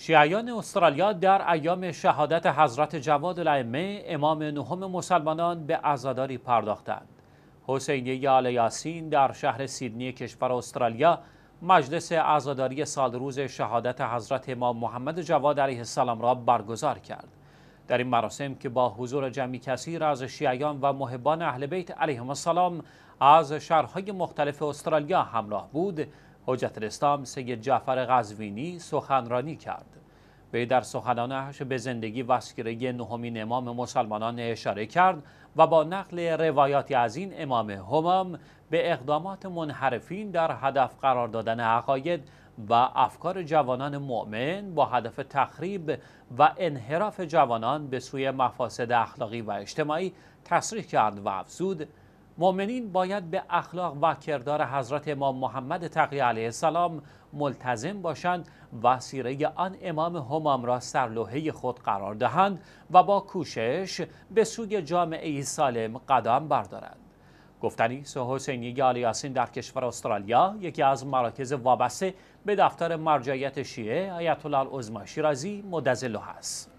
شیعیان استرالیا در ایام شهادت حضرت جواد الائمه امام نهم مسلمانان به عزاداری پرداختند. حسینی آل یاسین در شهر سیدنی کشور استرالیا مجلس عزاداری روز شهادت حضرت امام محمد جواد علیه السلام را برگزار کرد. در این مراسم که با حضور جمعی کثیر از شیعیان و محبان اهل بیت علیهم السلام از شهرهای مختلف استرالیا همراه بود حجت الاسلام سید جعفر غزوینی سخنرانی کرد وی در سخنانش به زندگی و نهمین امام مسلمانان اشاره کرد و با نقل روایاتی از این امام همام به اقدامات منحرفین در هدف قرار دادن عقاید و افکار جوانان مؤمن با هدف تخریب و انحراف جوانان به سوی مفاسد اخلاقی و اجتماعی تصریح کرد و افزود مؤمنین باید به اخلاق و کردار حضرت امام محمد تقی علیه السلام ملتزم باشند و سیره آن امام همام را سرلوحه خود قرار دهند و با کوشش به سوی جامعه سالم قدم بردارند. گفتنی حسینی آلیاسین در کشور استرالیا یکی از مراکز وابسته به دفتر مرجعیت شیعه آیت الله العظمی شیرازی مدظله است.